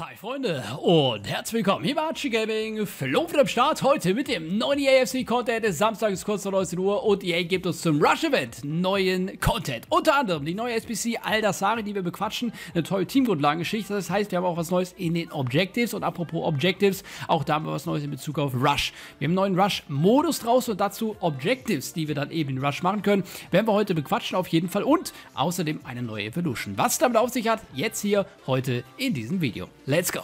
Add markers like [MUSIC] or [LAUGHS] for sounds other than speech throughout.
Hi Freunde und herzlich willkommen, hier bei Archie Gaming, Flo wieder am Start, heute mit dem neuen EA FC Content, Samstag ist kurz vor 19 Uhr und EA gibt uns zum Rush Event neuen Content, unter anderem die neue SBC Aldasari, die wir bequatschen, eine tolle Teamgrundlagengeschichte, das heißt, wir haben auch was Neues in den Objectives und apropos Objectives, auch da haben wir was Neues in Bezug auf Rush. Wir haben einen neuen Rush-Modus draußen und dazu Objectives, die wir dann eben in Rush machen können, werden wir heute bequatschen auf jeden Fall und außerdem eine neue Evolution. Was damit auf sich hat, jetzt hier, heute in diesem Video. Let's go!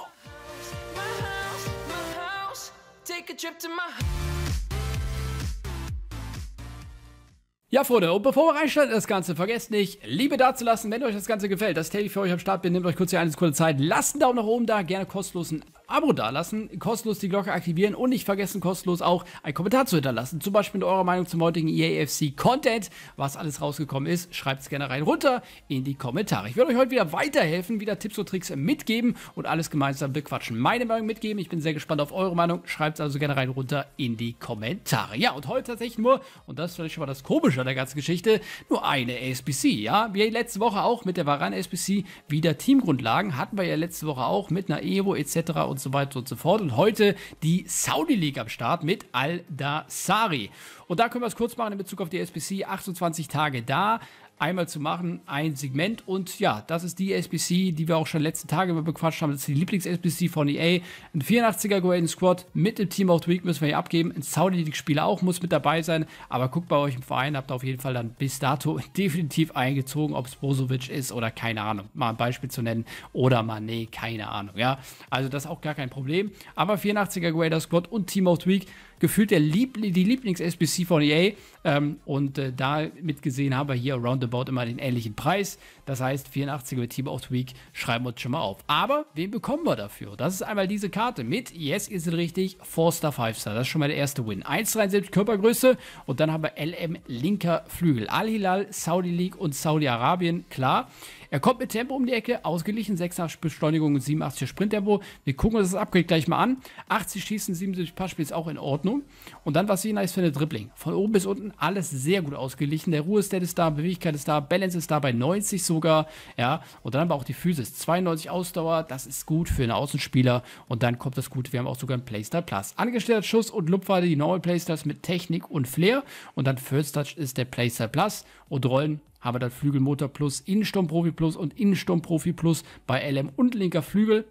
Ja, Freunde, und bevor wir reinstarten das Ganze, vergesst nicht, Liebe dazulassen, wenn euch das Ganze gefällt, dass ich für euch am Start bin, nehmt euch kurz hier eine Sekunde Zeit, lasst einen Daumen nach oben da, gerne kostenlosen Abo dalassen, kostenlos die Glocke aktivieren und nicht vergessen, kostenlos auch einen Kommentar zu hinterlassen. Zum Beispiel mit eurer Meinung zum heutigen EAFC Content, was alles rausgekommen ist. Schreibt es gerne rein runter in die Kommentare. Ich werde euch heute wieder weiterhelfen, wieder Tipps und Tricks mitgeben und alles gemeinsam bequatschen. Meine Meinung mitgeben. Ich bin sehr gespannt auf eure Meinung. Schreibt es also gerne rein runter in die Kommentare. Ja, und heute tatsächlich nur, und das ist vielleicht schon mal das Komische an der ganzen Geschichte, nur eine SBC. Ja, wie letzte Woche auch mit der Varan SBC wieder Teamgrundlagen. Hatten wir ja letzte Woche auch mit einer Evo etc und so weiter und so fort. Und heute die Saudi League am Start mit Al-Dasari. Und da können wir es kurz machen in Bezug auf die SBC. 28 Tage da, einmal zu machen, ein Segment. Und ja, das ist die SBC, die wir auch schon letzten Tage über bequatscht haben. Das ist die Lieblings-SBC von EA. Ein 84er Golden Squad mit dem Team of the Week müssen wir hier abgeben. Ein Saudi League-Spieler auch muss mit dabei sein. Aber guckt bei euch im Verein, habt ihr auf jeden Fall dann bis dato [LAUGHS] definitiv eingezogen, ob es Bozovic ist oder keine Ahnung. Mal ein Beispiel zu nennen. Oder nee, keine Ahnung. Ja, also das ist auch gar kein Problem. Aber 84er Grader Squad und Team of the Week gefühlt der Lieb die Lieblings-SBC von EA. Ähm, und äh, da mitgesehen haben wir hier Roundabout immer den ähnlichen Preis. Das heißt, 84er Team of the Week schreiben wir uns schon mal auf. Aber wen bekommen wir dafür? Das ist einmal diese Karte mit, yes, ihr seid richtig, 4-Star, 5-Star. Das ist schon mal der erste Win. 1,73 Körpergröße und dann haben wir LM linker Flügel. Al-Hilal, Saudi League und Saudi-Arabien, klar. Er kommt mit Tempo um die Ecke, ausgeglichen, 86 Beschleunigung und 87 Sprinttempo. Wir gucken uns das Upgrade gleich mal an. 80 Schießen, 77 Passspiel ist auch in Ordnung. Und dann, was ich nice finde, Dribbling. Von oben bis unten alles sehr gut ausgeglichen. Der Ruhestat ist da, Beweglichkeit ist da, Balance ist da bei 90, so sogar, ja. Und dann aber auch die Physis. 92 Ausdauer, das ist gut für einen Außenspieler. Und dann kommt das gut. Wir haben auch sogar einen Playstyle Plus. Angestellter Schuss und Lupfade, die Normal Playstyles mit Technik und Flair. Und dann First Touch ist der Playstyle Plus. Und Rollen haben wir dann Flügelmotor Plus, Innensturm Profi Plus und Innensturm Profi Plus bei LM und linker Flügel.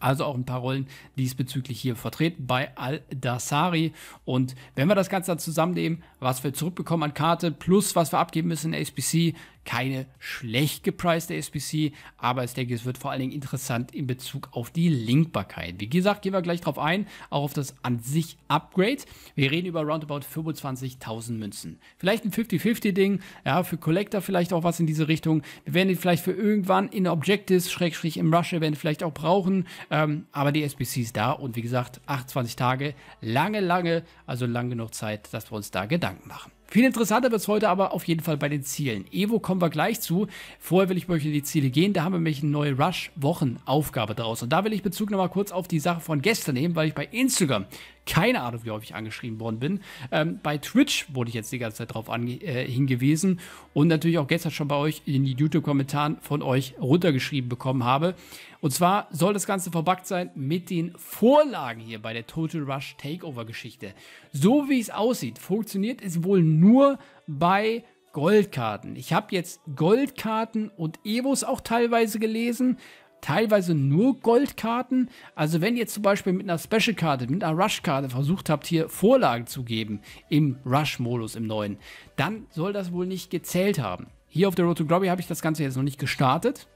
Also auch ein paar Rollen diesbezüglich hier vertreten bei Al-Dasari. Und wenn wir das Ganze dann zusammennehmen, was wir zurückbekommen an Karte, plus was wir abgeben müssen in HPC, keine schlecht gepreiste SBC, aber ich denke, es wird vor allen Dingen interessant in Bezug auf die Linkbarkeit. Wie gesagt, gehen wir gleich drauf ein, auch auf das an sich Upgrade. Wir reden über roundabout 25.000 Münzen. Vielleicht ein 50-50-Ding, ja, für Collector vielleicht auch was in diese Richtung. Wir werden ihn vielleicht für irgendwann in Objectives, Schrägstrich im Rush-Event vielleicht auch brauchen, ähm, aber die SBC ist da und wie gesagt, 28 Tage, lange, lange, also lang genug Zeit, dass wir uns da Gedanken machen. Viel interessanter wird es heute aber auf jeden Fall bei den Zielen. Evo kommen wir gleich zu. Vorher will ich bei euch in die Ziele gehen. Da haben wir nämlich eine neue Rush-Wochenaufgabe daraus. Und da will ich Bezug nochmal kurz auf die Sache von gestern nehmen, weil ich bei Instagram keine Ahnung, wie häufig angeschrieben worden bin. Ähm, bei Twitch wurde ich jetzt die ganze Zeit drauf äh, hingewiesen und natürlich auch gestern schon bei euch in die YouTube-Kommentaren von euch runtergeschrieben bekommen habe. Und zwar soll das Ganze verbackt sein mit den Vorlagen hier bei der Total Rush Takeover Geschichte. So wie es aussieht, funktioniert es wohl nur bei Goldkarten. Ich habe jetzt Goldkarten und Evos auch teilweise gelesen. Teilweise nur Goldkarten. Also wenn ihr zum Beispiel mit einer Special-Karte, mit einer Rush-Karte versucht habt, hier Vorlagen zu geben im Rush-Modus im neuen, dann soll das wohl nicht gezählt haben. Hier auf der Road to Glory habe ich das Ganze jetzt noch nicht gestartet.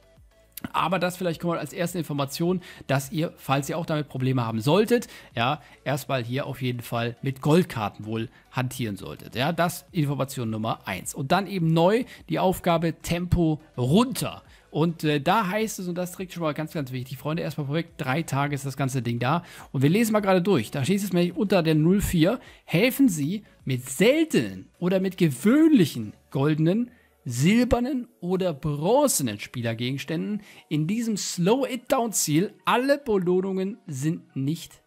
Aber das vielleicht kommt als erste Information, dass ihr, falls ihr auch damit Probleme haben solltet, ja, erstmal hier auf jeden Fall mit Goldkarten wohl hantieren solltet. Ja, das Information Nummer 1. Und dann eben neu die Aufgabe Tempo runter. Und äh, da heißt es, und das trägt schon mal ganz, ganz wichtig, Freunde, erstmal vorweg, drei Tage ist das ganze Ding da. Und wir lesen mal gerade durch. Da steht es nämlich unter der 04. Helfen Sie mit seltenen oder mit gewöhnlichen goldenen silbernen oder bronzenen Spielergegenständen. In diesem Slow-It-Down-Ziel, alle Belohnungen sind nicht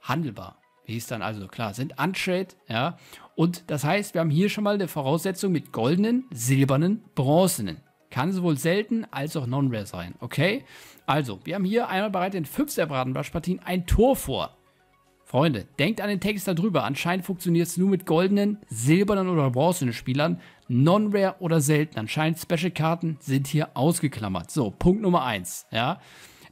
handelbar. Wie ist dann also, klar, sind untrade, ja. Und das heißt, wir haben hier schon mal eine Voraussetzung mit goldenen, silbernen, bronzenen. Kann sowohl selten als auch non-rare sein, okay? Also, wir haben hier einmal bereit in 5 der Bratenblaschpartien ein Tor vor. Freunde, denkt an den Text darüber. Anscheinend funktioniert es nur mit goldenen, silbernen oder bronzenen Spielern. Non-Rare oder selten. Anscheinend Special-Karten sind hier ausgeklammert. So, Punkt Nummer 1. Ja.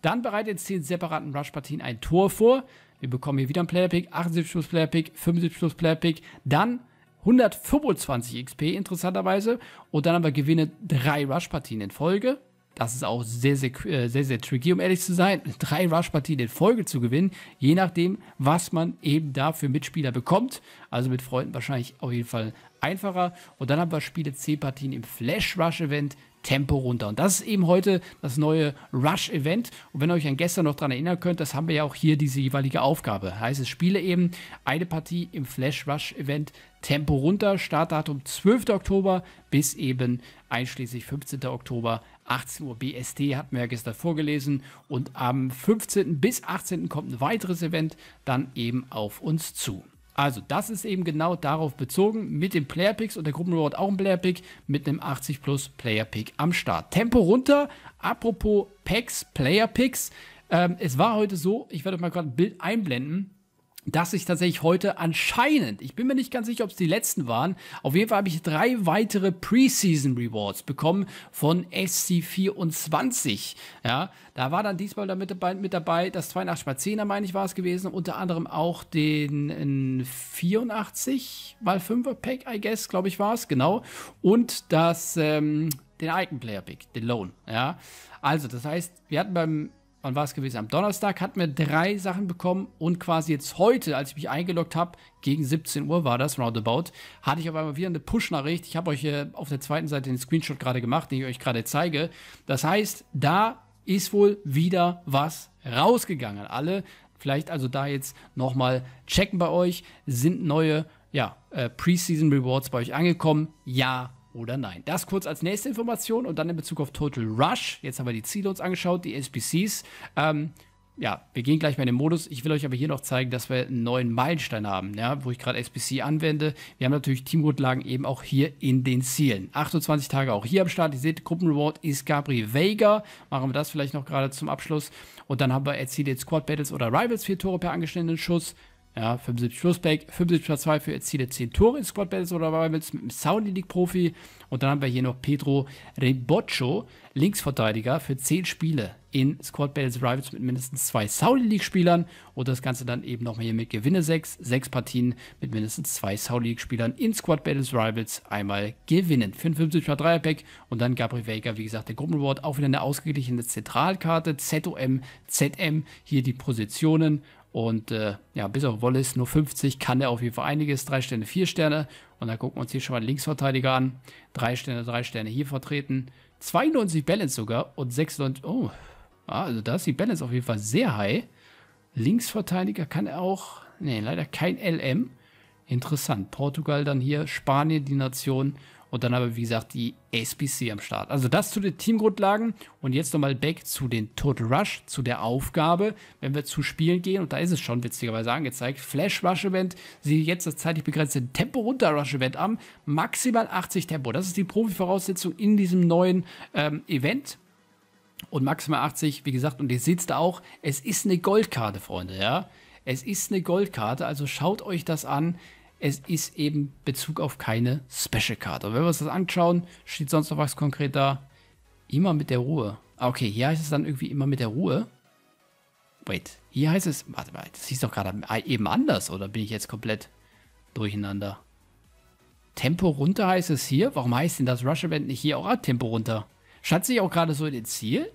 Dann bereitet den separaten Rush-Partien ein Tor vor. Wir bekommen hier wieder einen Player-Pick, 78 plus Player-Pick, 75 plus Player-Pick. Dann 125 XP interessanterweise. Und dann haben wir Gewinne drei Rush-Partien in Folge. Das ist auch sehr, sehr, äh, sehr, sehr tricky, um ehrlich zu sein, [LAUGHS] drei Rush-Partien in Folge zu gewinnen, je nachdem, was man eben da für Mitspieler bekommt. Also mit Freunden wahrscheinlich auf jeden Fall einfacher. Und dann haben wir Spiele C-Partien im Flash-Rush-Event, Tempo runter. Und das ist eben heute das neue Rush-Event. Und wenn ihr euch an gestern noch daran erinnern könnt, das haben wir ja auch hier diese jeweilige Aufgabe. Heißt es, spiele eben eine Partie im Flash-Rush-Event Tempo runter. Startdatum 12. Oktober bis eben einschließlich 15. Oktober 18 Uhr BSD hatten wir ja gestern vorgelesen. Und am 15. bis 18. kommt ein weiteres Event dann eben auf uns zu. Also, das ist eben genau darauf bezogen, mit den Player Picks und der Gruppenreward auch ein Player Pick mit einem 80 plus Player Pick am Start. Tempo runter. Apropos Packs, Player Picks. Ähm, es war heute so, ich werde euch mal gerade ein Bild einblenden dass ich tatsächlich heute anscheinend, ich bin mir nicht ganz sicher, ob es die letzten waren, auf jeden Fall habe ich drei weitere Preseason Rewards bekommen von SC24. Ja, da war dann diesmal damit dabei, mit dabei das 82 x 10er, meine ich, war es gewesen, unter anderem auch den 84 x 5er Pack, I guess, glaube ich, war es, genau. Und das, ähm, den Icon Player Pick, den Loan, ja. Also, das heißt, wir hatten beim wann war es gewesen? Am Donnerstag hatten wir drei Sachen bekommen und quasi jetzt heute, als ich mich eingeloggt habe, gegen 17 Uhr war das, roundabout, hatte ich auf einmal wieder eine Push-Nachricht. Ich habe euch hier auf der zweiten Seite den Screenshot gerade gemacht, den ich euch gerade zeige. Das heißt, da ist wohl wieder was rausgegangen. Alle vielleicht also da jetzt nochmal checken bei euch. Sind neue ja, äh, Preseason Rewards bei euch angekommen? Ja oder nein. Das kurz als nächste Information und dann in Bezug auf Total Rush. Jetzt haben wir die Ziele uns angeschaut, die SPCs. Ähm, ja, wir gehen gleich mal in den Modus. Ich will euch aber hier noch zeigen, dass wir einen neuen Meilenstein haben, ja, wo ich gerade SPC anwende. Wir haben natürlich Teamgrundlagen eben auch hier in den Zielen. 28 Tage auch hier am Start. Ihr seht, Gruppenreward ist Gabriel Vega. Machen wir das vielleicht noch gerade zum Abschluss. Und dann haben wir erzielt Squad Battles oder Rivals vier Tore per angeschnittenen Schuss. Ja, 75 plus Schlussback, 75 plus 2 für erziele 10 Tore in Squad Battles oder Rivals mit dem Saudi League Profi. Und dann haben wir hier noch Pedro Reboccio, Linksverteidiger für 10 Spiele in Squad Battles Rivals mit mindestens zwei Saudi League Spielern. Und das Ganze dann eben nochmal hier mit Gewinne 6, 6 Partien mit mindestens zwei Saudi League Spielern in Squad Battles Rivals einmal gewinnen. 55 plus 3 Pack und dann Gabriel Vega, wie gesagt, der Gruppenreward, auch wieder eine ausgeglichene Zentralkarte, ZOM, ZM, hier die Positionen und äh, ja, bis auf Wallace nur 50 kann er auf jeden Fall einiges. Drei Sterne, vier Sterne. Und dann gucken wir uns hier schon mal den Linksverteidiger an. Drei Sterne, drei Sterne hier vertreten. 92 Balance sogar und 96. Oh, ah, also da ist die Balance auf jeden Fall sehr high. Linksverteidiger kann er auch. Nee, leider kein LM. Interessant. Portugal dann hier, Spanien die Nation. Und dann aber, wie gesagt, die SBC am Start. Also das zu den Teamgrundlagen. Und jetzt nochmal back zu den Total Rush, zu der Aufgabe, wenn wir zu Spielen gehen. Und da ist es schon witzigerweise angezeigt. Flash Rush Event, sieh jetzt das zeitlich begrenzte Tempo runter Rush Event an. Maximal 80 Tempo. Das ist die Profi-Voraussetzung in diesem neuen ähm, Event und maximal 80, wie gesagt, und ihr seht es da auch, es ist eine Goldkarte, Freunde, ja. Es ist eine Goldkarte, also schaut euch das an es ist eben Bezug auf keine Special Card. Und wenn wir uns das anschauen, steht sonst noch was konkret da? Immer mit der Ruhe. Ah, okay, hier heißt es dann irgendwie immer mit der Ruhe. Wait, hier heißt es, warte mal, das hieß doch gerade eben anders, oder bin ich jetzt komplett durcheinander? Tempo runter heißt es hier? Warum heißt denn das Rush Event nicht hier auch ah, Tempo runter? Schatz sich auch gerade so in den Ziel?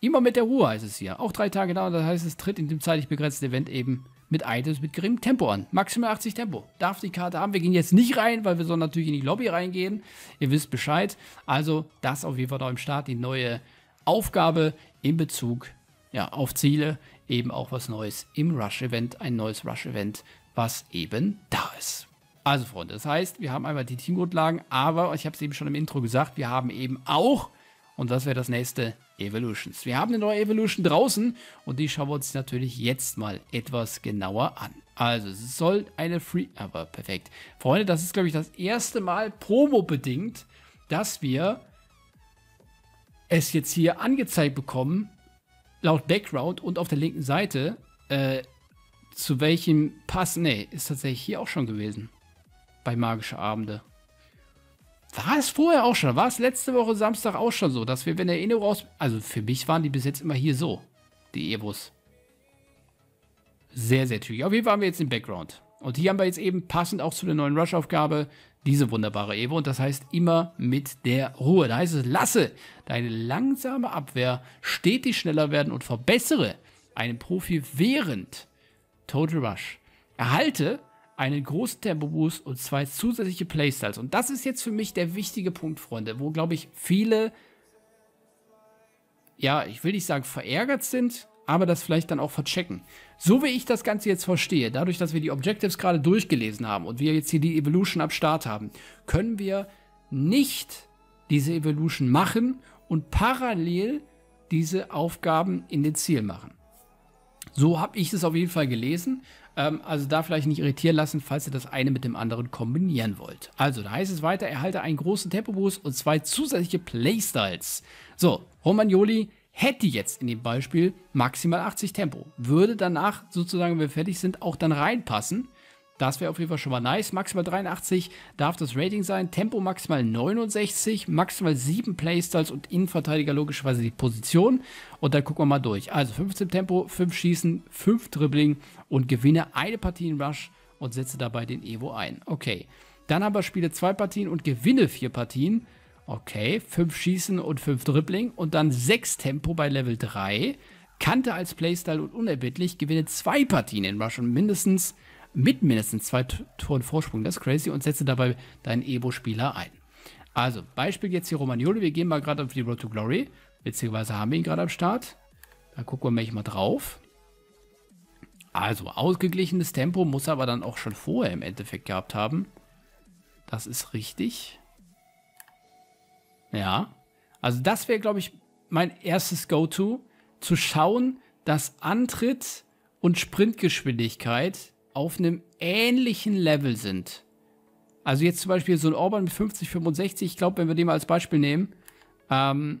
Immer mit der Ruhe heißt es hier. Auch drei Tage da, das heißt, es tritt in dem zeitlich begrenzten Event eben mit Items mit geringem Tempo an. Maximal 80 Tempo. Darf die Karte haben. Wir gehen jetzt nicht rein, weil wir sollen natürlich in die Lobby reingehen. Ihr wisst Bescheid. Also das auf jeden Fall da im Start. Die neue Aufgabe in Bezug ja, auf Ziele. Eben auch was Neues im Rush-Event. Ein neues Rush-Event, was eben da ist. Also Freunde, das heißt, wir haben einmal die Teamgrundlagen, aber ich habe es eben schon im Intro gesagt, wir haben eben auch, und das wäre das nächste Evolutions. Wir haben eine neue Evolution draußen und die schauen wir uns natürlich jetzt mal etwas genauer an. Also, es soll eine Free... Aber perfekt. Freunde, das ist, glaube ich, das erste Mal promo-bedingt, dass wir es jetzt hier angezeigt bekommen, laut Background und auf der linken Seite, äh, zu welchem Pass... Nee, ist tatsächlich hier auch schon gewesen. Bei Magische Abende. War es vorher auch schon? War es letzte Woche Samstag auch schon so, dass wir, wenn der Eno raus. Also für mich waren die bis jetzt immer hier so, die Evos. Sehr, sehr tüchtig. Auf jeden Fall haben wir jetzt den Background. Und hier haben wir jetzt eben passend auch zu der neuen Rush-Aufgabe diese wunderbare Evo. Und das heißt immer mit der Ruhe. Da heißt es, lasse deine langsame Abwehr stetig schneller werden und verbessere einen Profi während Total Rush. Erhalte einen großen Tempo-Boost und zwei zusätzliche Playstyles. Und das ist jetzt für mich der wichtige Punkt, Freunde, wo, glaube ich, viele, ja, ich will nicht sagen verärgert sind, aber das vielleicht dann auch verchecken. So wie ich das Ganze jetzt verstehe, dadurch, dass wir die Objectives gerade durchgelesen haben und wir jetzt hier die Evolution ab Start haben, können wir nicht diese Evolution machen und parallel diese Aufgaben in den Ziel machen. So habe ich es auf jeden Fall gelesen. Ähm, also da vielleicht nicht irritieren lassen, falls ihr das eine mit dem anderen kombinieren wollt. Also, da heißt es weiter, erhalte einen großen Tempo-Boost und zwei zusätzliche Playstyles. So, Romagnoli hätte jetzt in dem Beispiel maximal 80 Tempo. Würde danach sozusagen, wenn wir fertig sind, auch dann reinpassen. Das wäre auf jeden Fall schon mal nice. Maximal 83 darf das Rating sein. Tempo maximal 69, maximal 7 Playstyles und Innenverteidiger logischerweise die Position. Und dann gucken wir mal durch. Also 15 Tempo, 5 Schießen, 5 Dribbling und gewinne eine Partie in Rush und setze dabei den Evo ein. Okay. Dann aber spiele 2 Partien und gewinne 4 Partien. Okay, 5 Schießen und 5 Dribbling und dann 6 Tempo bei Level 3. Kannte als Playstyle und unerbittlich, gewinne zwei Partien in Rush und mindestens mit mindestens zwei Toren Vorsprung, das ist crazy, und setze dabei deinen Ebo-Spieler ein. Also, Beispiel jetzt hier Romagnoli, wir gehen mal gerade auf die Road to Glory, beziehungsweise haben wir ihn gerade am Start. Dann gucken wir mal drauf. Also, ausgeglichenes Tempo muss er aber dann auch schon vorher im Endeffekt gehabt haben. Das ist richtig. Ja. Also das wäre, glaube ich, mein erstes Go-To. Zu schauen, dass Antritt und Sprintgeschwindigkeit auf einem ähnlichen Level sind. Also jetzt zum Beispiel so ein Orban mit 50, 65, ich glaube, wenn wir den mal als Beispiel nehmen, ähm,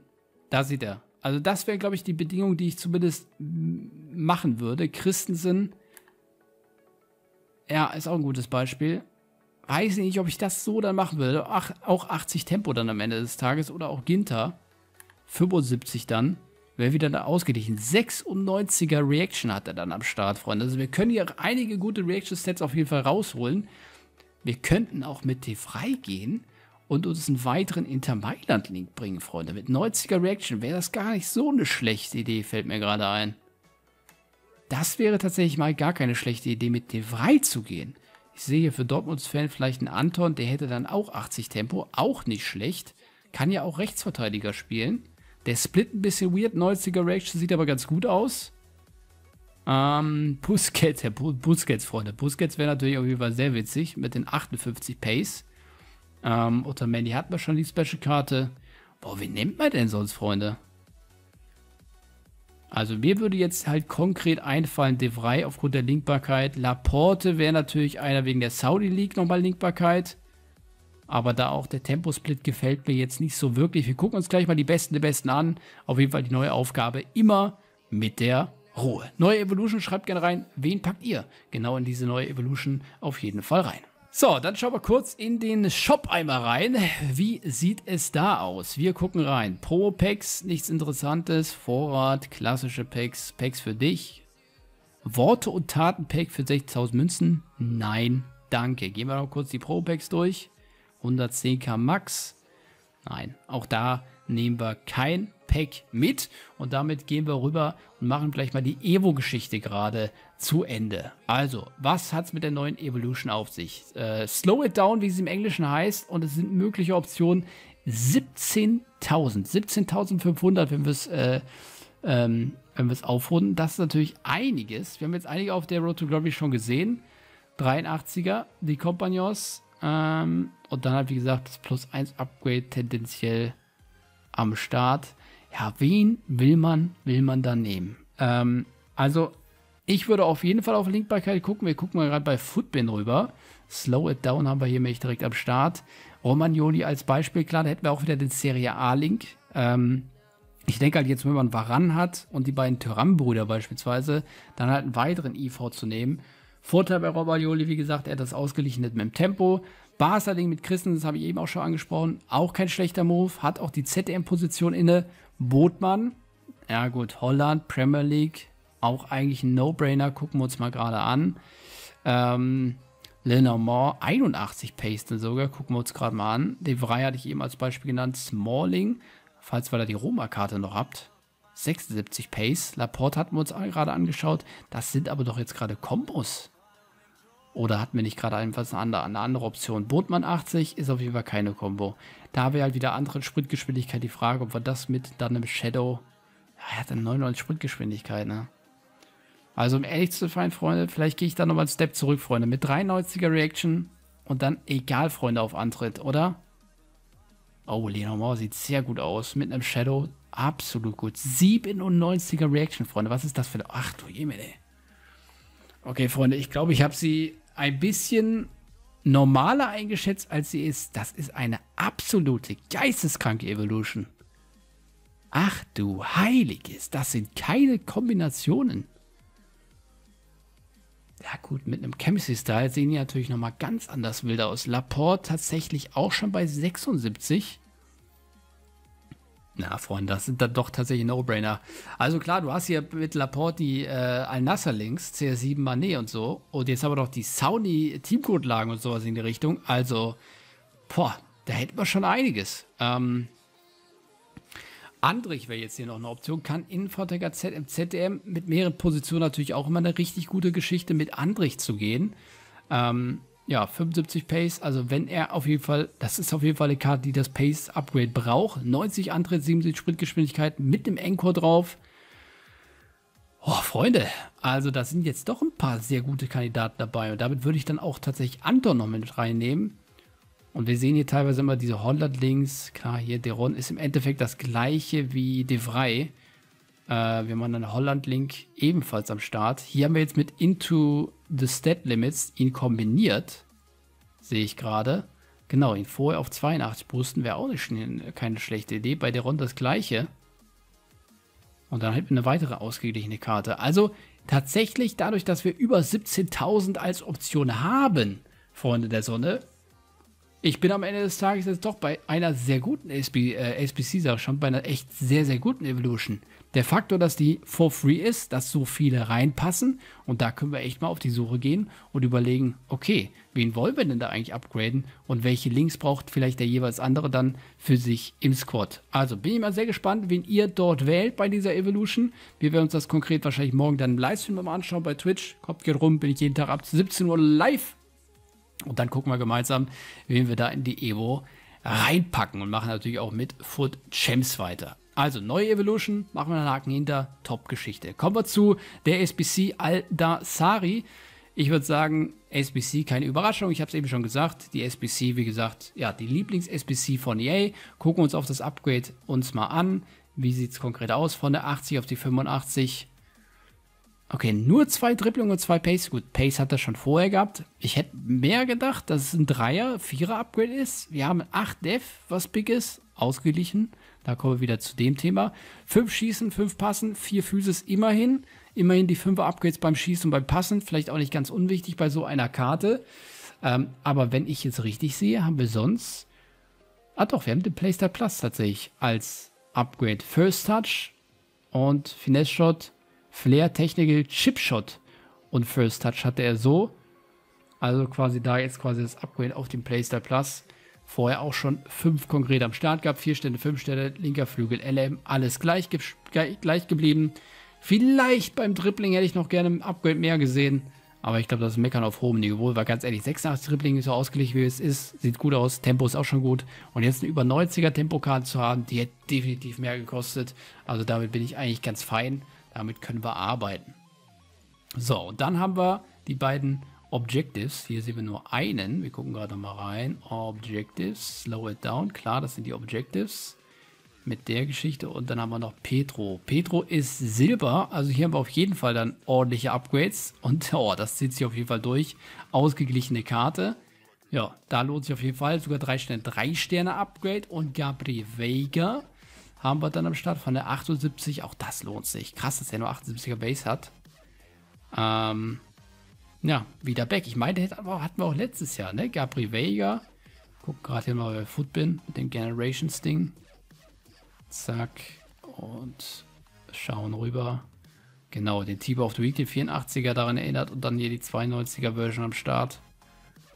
da sieht er. Also das wäre, glaube ich, die Bedingung, die ich zumindest machen würde. Christensen, ja, ist auch ein gutes Beispiel. Weiß nicht, ob ich das so dann machen würde. Ach, auch 80 Tempo dann am Ende des Tages oder auch Ginter. 75 dann. Wäre wieder da ausgeglichen. 96er Reaction hat er dann am Start, Freunde. Also wir können hier einige gute Reaction-Stats auf jeden Fall rausholen. Wir könnten auch mit T3 gehen und uns einen weiteren Inter-Mailand-Link bringen, Freunde. Mit 90er Reaction wäre das gar nicht so eine schlechte Idee, fällt mir gerade ein. Das wäre tatsächlich mal gar keine schlechte Idee, mit T3 zu gehen. Ich sehe hier für Dortmunds Fan vielleicht einen Anton, der hätte dann auch 80 Tempo, auch nicht schlecht. Kann ja auch Rechtsverteidiger spielen. Der Split ein bisschen weird, 90er Reaction, sieht aber ganz gut aus. Ähm, Busquets, Herr Busquets, Freunde. Busquets wäre natürlich auf jeden Fall sehr witzig mit den 58 Pace. Ähm, Mandy hat man schon die Special-Karte. Boah, wen nimmt man denn sonst, Freunde? Also mir würde jetzt halt konkret einfallen, De Vrij aufgrund der Linkbarkeit. Laporte wäre natürlich einer wegen der Saudi League nochmal Linkbarkeit. Aber da auch der Temposplit gefällt mir jetzt nicht so wirklich. Wir gucken uns gleich mal die Besten der Besten an. Auf jeden Fall die neue Aufgabe immer mit der Ruhe. Neue Evolution, schreibt gerne rein, wen packt ihr genau in diese neue Evolution auf jeden Fall rein. So, dann schauen wir kurz in den Shop einmal rein. Wie sieht es da aus? Wir gucken rein. Pro-Packs, nichts Interessantes. Vorrat, klassische Packs, Packs für dich. Worte- und Taten-Pack für 60.000 Münzen? Nein, danke. Gehen wir noch kurz die Pro-Packs durch. 110k Max. Nein, auch da nehmen wir kein Pack mit. Und damit gehen wir rüber und machen gleich mal die Evo-Geschichte gerade zu Ende. Also, was hat es mit der neuen Evolution auf sich? Äh, slow it down, wie es im Englischen heißt. Und es sind mögliche Optionen 17.000. 17.500, wenn wir es... Äh, ähm, wenn wir es aufrunden, das ist natürlich einiges. Wir haben jetzt einige auf der Road to Glory schon gesehen. 83er, die Compagnons, ähm, und dann hat, wie gesagt, das Plus 1 Upgrade tendenziell am Start. Ja, wen will man, will man dann nehmen? Ähm, also, ich würde auf jeden Fall auf Linkbarkeit gucken. Wir gucken mal gerade bei Footbin rüber. Slow It Down haben wir hier nämlich direkt am Start. Romagnoli als Beispiel, klar, da hätten wir auch wieder den Serie A-Link. Ähm, ich denke halt jetzt, wenn man Varan hat und die beiden tyrann brüder beispielsweise, dann halt einen weiteren IV zu nehmen Vorteil bei Robaglioli, wie gesagt, er hat das ausgeglichen mit dem Tempo. Barca-Ding mit Christensen, das habe ich eben auch schon angesprochen, auch kein schlechter Move, hat auch die ZM-Position inne. Botmann, ja gut, Holland, Premier League, auch eigentlich ein No-Brainer, gucken wir uns mal gerade an. Ähm, Lenormand, 81 Pasten sogar, gucken wir uns gerade mal an. De Vrij hatte ich eben als Beispiel genannt, Smalling, falls ihr da die Roma-Karte noch habt. 76 Pace, Laporte hatten wir uns gerade angeschaut. Das sind aber doch jetzt gerade Kombos, oder hat mir nicht gerade einfach eine andere, eine andere Option? Bootmann 80 ist auf jeden Fall keine Combo. Da wäre halt wieder andere Sprintgeschwindigkeit die Frage, ob wir das mit dann im Shadow. Er hat dann 99 Sprintgeschwindigkeit, ne? Also um ehrlich zu sein, Freunde, vielleicht gehe ich da nochmal einen Step zurück, Freunde. Mit 93er Reaction und dann egal, Freunde, auf Antritt, oder? Oh, Lenormand sieht sehr gut aus. Mit einem Shadow absolut gut. 97er Reaction, Freunde. Was ist das für eine... Ach du Jemine. Okay, Freunde, ich glaube, ich habe sie ein bisschen normaler eingeschätzt, als sie ist. Das ist eine absolute geisteskranke Evolution. Ach du Heiliges, das sind keine Kombinationen. Ja gut, mit einem Chemistry-Style sehen die natürlich nochmal ganz anders wild aus. Laporte tatsächlich auch schon bei 76. Na, Freunde, das sind dann doch tatsächlich No-Brainer. Also klar, du hast hier mit Laporte die äh, Al-Nasser links, CR7, Manet und so. Und jetzt haben wir doch die Sauni-Teamgrundlagen und sowas in die Richtung. Also, boah, da hätten wir schon einiges. Ähm, Andrich wäre jetzt hier noch eine Option. Kann Innenverteidiger Z ZDM mit mehreren Positionen natürlich auch immer eine richtig gute Geschichte mit Andrich zu gehen. Ähm, ja, 75 Pace, also wenn er auf jeden Fall, das ist auf jeden Fall eine Karte, die das Pace-Upgrade braucht. 90 Antritt, 77 Sprintgeschwindigkeit mit dem Encore drauf. Oh, Freunde, also da sind jetzt doch ein paar sehr gute Kandidaten dabei und damit würde ich dann auch tatsächlich Anton noch mit reinnehmen. Und wir sehen hier teilweise immer diese Holland-Links. Klar, hier Deron ist im Endeffekt das gleiche wie De Vrij. Äh, wir haben dann Holland-Link ebenfalls am Start. Hier haben wir jetzt mit Into the Stat Limits ihn kombiniert, sehe ich gerade. Genau, ihn vorher auf 82 boosten wäre auch nicht eine, keine schlechte Idee. Bei der Ronde das gleiche. Und dann hätten wir eine weitere ausgeglichene Karte. Also tatsächlich dadurch, dass wir über 17.000 als Option haben, Freunde der Sonne, ich bin am Ende des Tages jetzt doch bei einer sehr guten HB, äh, HBC, sag schon, bei einer echt sehr, sehr guten Evolution. Der Faktor, dass die for free ist, dass so viele reinpassen und da können wir echt mal auf die Suche gehen und überlegen, okay, wen wollen wir denn da eigentlich upgraden und welche Links braucht vielleicht der jeweils andere dann für sich im Squad. Also bin ich mal sehr gespannt, wen ihr dort wählt bei dieser Evolution. Wir werden uns das konkret wahrscheinlich morgen dann im Livestream mal anschauen bei Twitch. Kommt geht rum, bin ich jeden Tag ab 17 Uhr live und dann gucken wir gemeinsam, wen wir da in die Evo reinpacken und machen natürlich auch mit Foot Champs weiter. Also neue Evolution, machen wir einen Haken hinter, Top-Geschichte. Kommen wir zu der SBC Aldasari. Ich würde sagen, SBC keine Überraschung, ich habe es eben schon gesagt. Die SBC, wie gesagt, ja, die Lieblings-SBC von EA. Gucken wir uns auf das Upgrade uns mal an. Wie sieht es konkret aus von der 80 auf die 85? Okay, nur zwei Dribblungen und zwei Pace. Gut, Pace hat er schon vorher gehabt. Ich hätte mehr gedacht, dass es ein Dreier, Vierer-Upgrade ist. Wir haben 8 Def, was big ist. Ausgeglichen. Da kommen wir wieder zu dem Thema. Fünf Schießen, fünf Passen, vier Füße immerhin. Immerhin die fünf Upgrades beim Schießen und beim Passen. Vielleicht auch nicht ganz unwichtig bei so einer Karte. Ähm, aber wenn ich jetzt richtig sehe, haben wir sonst. Ah doch, wir haben den Playstyle Plus tatsächlich als Upgrade. First Touch und Finesse Shot Flair Technical Chip Shot und First Touch hatte er so. Also quasi da jetzt quasi das Upgrade auf dem Playstyle Plus. Vorher auch schon fünf konkret am Start gab. Vier Stände, fünf Stände, linker Flügel, LM, alles gleich, ge gleich geblieben. Vielleicht beim Dribbling hätte ich noch gerne ein Upgrade mehr gesehen. Aber ich glaube, das ist Meckern auf hohem Niveau, weil ganz ehrlich, 86 Dribbling ist so ausgeglichen, wie es ist. Sieht gut aus, Tempo ist auch schon gut. Und jetzt eine über 90er Tempokarte zu haben, die hätte definitiv mehr gekostet. Also damit bin ich eigentlich ganz fein. Damit können wir arbeiten. So, und dann haben wir die beiden Objectives. Hier sehen wir nur einen. Wir gucken gerade mal rein. Objectives, slow it down. Klar, das sind die Objectives mit der Geschichte. Und dann haben wir noch Petro. Petro ist Silber. Also hier haben wir auf jeden Fall dann ordentliche Upgrades. Und [LAUGHS] oh, das zieht sich auf jeden Fall durch. Ausgeglichene Karte. Ja, da lohnt sich auf jeden Fall. Sogar drei Sterne, drei Sterne Upgrade. Und Gabriel Vega haben wir dann am Start von der 78. Auch das lohnt sich. Krass, dass er nur 78er Base hat. Ähm, ja, wieder back. Ich meine, das hatten wir auch letztes Jahr, ne? Gabri Vega. Gucken gerade hier mal, wer Foot bin mit dem Generations-Ding. Zack. Und schauen rüber. Genau, den Tiber of the Week, den 84er daran erinnert und dann hier die 92er Version am Start.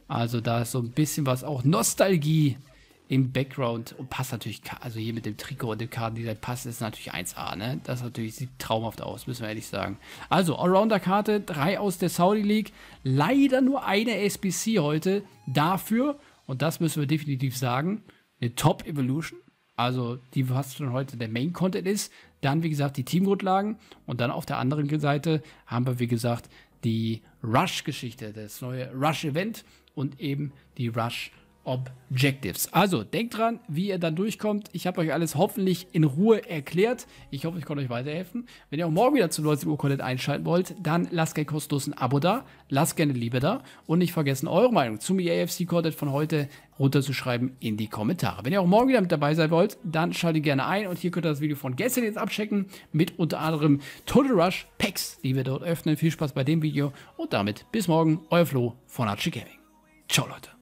Also da ist so ein bisschen was auch Nostalgie im Background und passt natürlich, also hier mit dem Trikot und dem Kartendesign passt, ist natürlich 1A, ne? Das natürlich sieht traumhaft aus, müssen wir ehrlich sagen. Also, Allrounder-Karte, drei aus der Saudi League, leider nur eine SBC heute, dafür, und das müssen wir definitiv sagen, eine Top-Evolution, also die, was schon heute der Main-Content ist, dann, wie gesagt, die Teamgrundlagen und dann auf der anderen Seite haben wir, wie gesagt, die Rush-Geschichte, das neue Rush-Event und eben die Rush-Geschichte. Objectives. Also denkt dran, wie ihr dann durchkommt. Ich habe euch alles hoffentlich in Ruhe erklärt. Ich hoffe, ich konnte euch weiterhelfen. Wenn ihr auch morgen wieder zu 19 Uhr Content einschalten wollt, dann lasst gerne kostenlos ein Abo da, lasst gerne Liebe da und nicht vergessen, eure Meinung zum EAFC Content von heute runterzuschreiben in die Kommentare. Wenn ihr auch morgen wieder mit dabei sein wollt, dann schaltet gerne ein und hier könnt ihr das Video von gestern jetzt abchecken mit unter anderem Total Rush Packs, die wir dort öffnen. Viel Spaß bei dem Video und damit bis morgen, euer Flo von Archie Gaming. Ciao Leute.